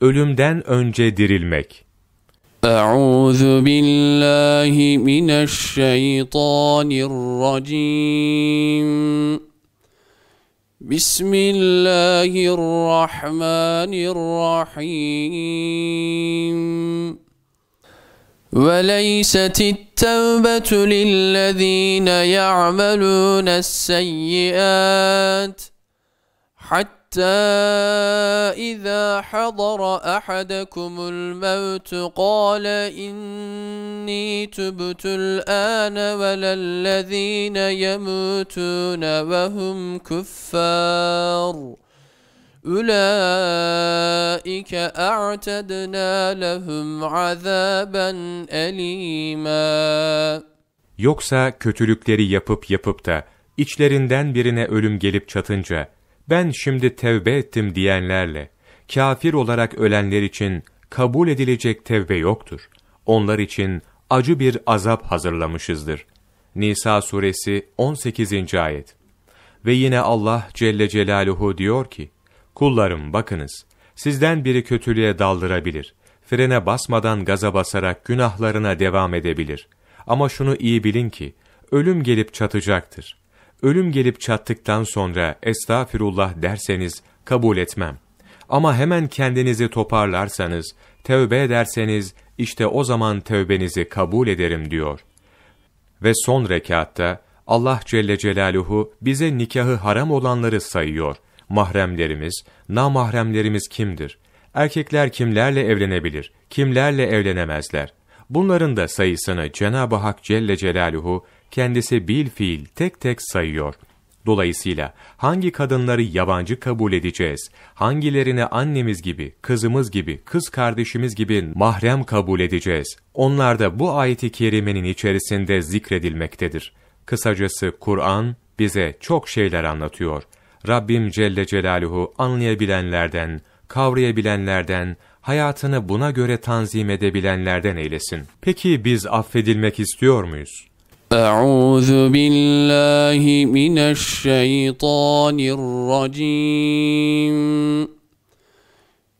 Ölümden önce dirilmek. Euzu billahi mineşşeytanirracim. Bismillahirrahmanirrahim. وليست التوبة للذين يعملون السيئات حتى حتى إذا حضر أحدكم الموت قال إني تبت الآن ولا الذين يموتون وهم كفار أولئك أعتدنا لهم عذابا أليما Yoksa kötülükleri yapıp yapıp da içlerinden birine ölüm gelip çatınca ben şimdi tevbe ettim diyenlerle, kafir olarak ölenler için kabul edilecek tevbe yoktur. Onlar için acı bir azap hazırlamışızdır. Nisa suresi 18. ayet Ve yine Allah Celle Celaluhu diyor ki, Kullarım bakınız, sizden biri kötülüğe daldırabilir, frene basmadan gaza basarak günahlarına devam edebilir. Ama şunu iyi bilin ki, ölüm gelip çatacaktır ölüm gelip çattıktan sonra estağfirullah derseniz kabul etmem. Ama hemen kendinizi toparlarsanız, tövbe ederseniz işte o zaman tövbenizi kabul ederim diyor. Ve son rekatta Allah Celle Celaluhu bize nikahı haram olanları sayıyor. Mahremlerimiz, namahremlerimiz kimdir? Erkekler kimlerle evlenebilir, kimlerle evlenemezler? Bunların da sayısını Cenab-ı Hak Celle Celaluhu kendisi bil fiil tek tek sayıyor. Dolayısıyla hangi kadınları yabancı kabul edeceğiz, hangilerini annemiz gibi, kızımız gibi, kız kardeşimiz gibi mahrem kabul edeceğiz, onlar da bu ayeti kerimenin içerisinde zikredilmektedir. Kısacası Kur'an bize çok şeyler anlatıyor. Rabbim Celle Celaluhu anlayabilenlerden, kavrayabilenlerden, hayatını buna göre tanzim edebilenlerden eylesin. Peki biz affedilmek istiyor muyuz? أعوذ بالله من الشيطان الرجيم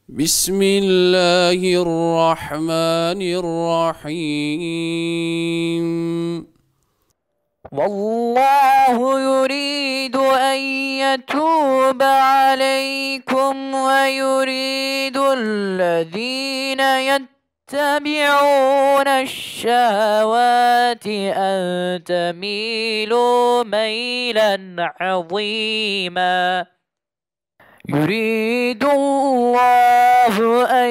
بسم الله الرحمن الرحيم والله يريد أن يتوب عليكم ويريد الذين يتوبون تتبعون الشهوات أن تميلوا ميلا عظيما يريد الله أن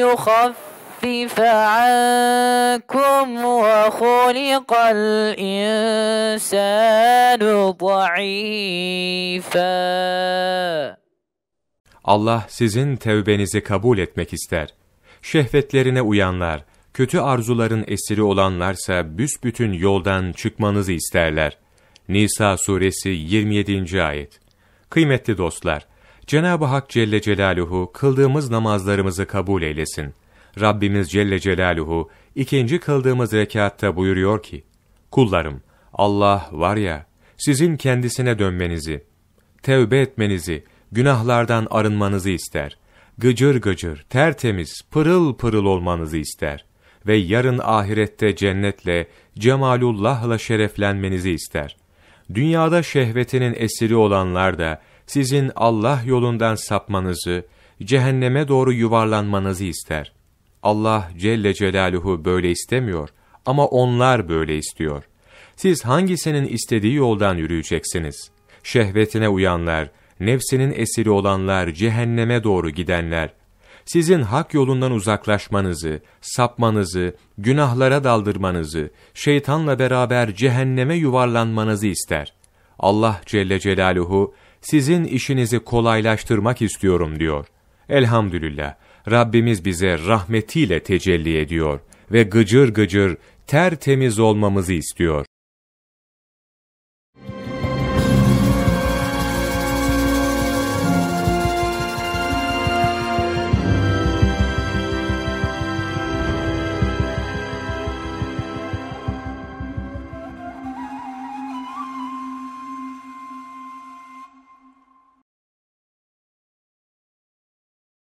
يخفف عنكم وخلق الإنسان ضعيفا Allah sizin tevbenizi kabul etmek ister. Şehvetlerine uyanlar, kötü arzuların esiri olanlarsa büsbütün yoldan çıkmanızı isterler. Nisa suresi 27. ayet. Kıymetli dostlar, Cenab-ı Hak Celle Celaluhu kıldığımız namazlarımızı kabul eylesin. Rabbimiz Celle Celaluhu ikinci kıldığımız rekatta buyuruyor ki: Kullarım, Allah var ya sizin kendisine dönmenizi, tevbe etmenizi, günahlardan arınmanızı ister gıcır gıcır, tertemiz, pırıl pırıl olmanızı ister ve yarın ahirette cennetle, cemalullahla şereflenmenizi ister. Dünyada şehvetinin esiri olanlar da sizin Allah yolundan sapmanızı, cehenneme doğru yuvarlanmanızı ister. Allah Celle Celaluhu böyle istemiyor ama onlar böyle istiyor. Siz hangisinin istediği yoldan yürüyeceksiniz? Şehvetine uyanlar, nefsinin esiri olanlar, cehenneme doğru gidenler, sizin hak yolundan uzaklaşmanızı, sapmanızı, günahlara daldırmanızı, şeytanla beraber cehenneme yuvarlanmanızı ister. Allah Celle Celaluhu, sizin işinizi kolaylaştırmak istiyorum diyor. Elhamdülillah, Rabbimiz bize rahmetiyle tecelli ediyor ve gıcır gıcır tertemiz olmamızı istiyor.